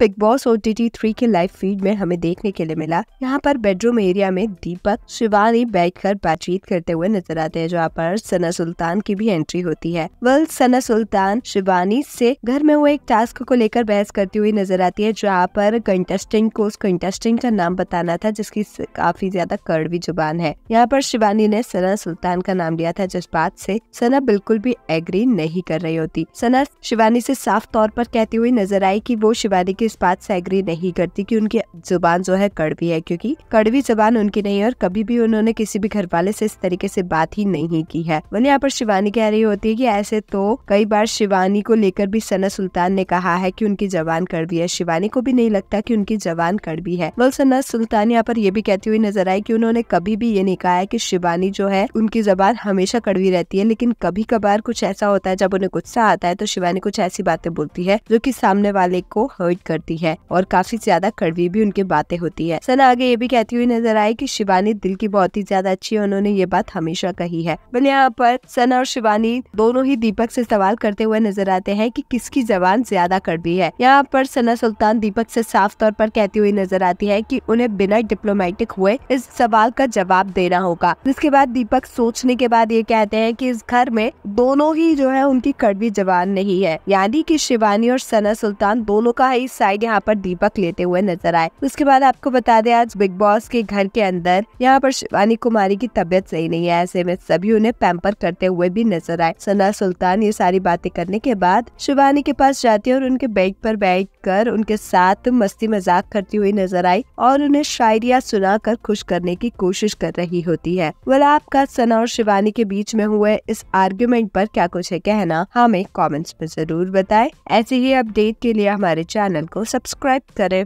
big Boss O T T three के live feed में हमें देखने के लिए मिला यहाँ पर बेडरूम एरिया में दीपक शिवानी बैठकर बातचीत करते हुए नजर आते हैं जहाँ पर सना सुल्तान की भी एंट्री होती है वल सना सुल्तान शिवानी से घर में हुए एक टास्क को लेकर बहस करती हुई नजर आती है जहाँ पर कंटेस्टेंट को उस कंटेस्टेंट का नाम बताना था जिसकी काफी ज्यादा कड़वी जुबान है यहाँ पर शिवानी ने सना सुल्तान का नाम लिया था जिस बात से सना बिल्कुल भी एग्री नहीं कर रही होती सना शिवानी से साफ तौर पर कहती हुई नजर आई कि वो शिवानी के इस बात से एग्री नहीं करती कि उनकी जुबान जो है कड़वी है क्योंकि कड़वी जबान उनकी नहीं और कभी भी उन्होंने किसी भी घर वाले से इस तरीके से बात ही नहीं की है वही यहाँ पर शिवानी कह रही होती है की ऐसे तो कई बार शिवानी को लेकर भी सना सुल्तान ने कहा है की उनकी जबान कड़वी है शिवानी को भी नहीं लगता की उनकी जबान कड़वी है वो सना सुल्तान यहाँ पर यह भी कहती हुई नजर आई की उन्होंने कभी भी ये नहीं कहा है की शिवानी जो है उनकी जबान हमेशा कड़वी रहती है लेकिन कभी कभार कुछ ऐसा होता है जब उन्हें गुस्सा आता है तो शिवानी कुछ ऐसी बातें बोलती है जो की सामने वाले को हर्ट कर करती है और काफी ज्यादा कड़वी भी उनकी बातें होती है सना आगे ये भी कहती हुई नजर आई की शिवानी दिल की बहुत ही ज्यादा अच्छी है उन्होंने ये बात हमेशा कही है बल यहाँ पर सना और शिवानी दोनों ही दीपक से सवाल करते हुए नजर आते हैं कि किसकी जबान ज्यादा कड़वी है यहाँ पर सना सुल्तान दीपक से साफ तौर पर कहती हुई नजर आती है कि उन्हें बिना डिप्लोमेटिक हुए इस सवाल का जवाब देना होगा जिसके बाद दीपक सोचने के बाद ये कहते हैं कि इस घर में दोनों ही जो है उनकी कड़वी जबान नहीं है यानी कि शिवानी और सना सुल्तान दोनों का ही साइड साइड यहाँ पर दीपक लेते हुए नजर आए उसके बाद आपको बता दें आज बिग बॉस के घर के अंदर यहाँ पर शिवानी कुमारी की तबीयत सही नहीं है ऐसे में सभी उन्हें पैम्पर करते हुए भी नजर आए सना सुल्तान ये सारी बातें करने के बाद शिवानी के पास जाती है और उनके बैग पर बैठ कर उनके साथ मस्ती मजाक करती हुई नजर आई और उन्हें शायरिया सुना कर खुश करने की कोशिश कर रही होती है वाला आपका सना और शिवानी के बीच में हुए इस आर्ग्यूमेंट पर क्या कुछ है कहना हमें कमेंट्स में जरूर बताएं ऐसे ही अपडेट के लिए हमारे चैनल को सब्सक्राइब करें